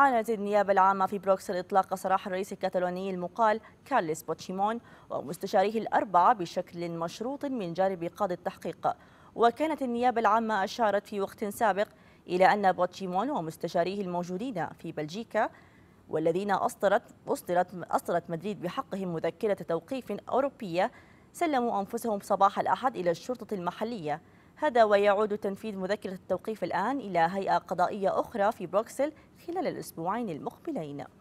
أعلنت النيابة العامة في بروكسل إطلاق سراح الرئيس الكتالوني المقال كارلس بوتشيمون ومستشاريه الأربعة بشكل مشروط من جانب قاضي التحقيق وكانت النيابة العامة أشارت في وقت سابق إلى أن بوتشيمون ومستشاريه الموجودين في بلجيكا والذين أصدرت, أصدرت, أصدرت مدريد بحقهم مذكرة توقيف أوروبية سلموا أنفسهم صباح الأحد إلى الشرطة المحلية هذا ويعود تنفيذ مذكرة التوقيف الآن إلى هيئة قضائية أخرى في بروكسل خلال الأسبوعين المقبلين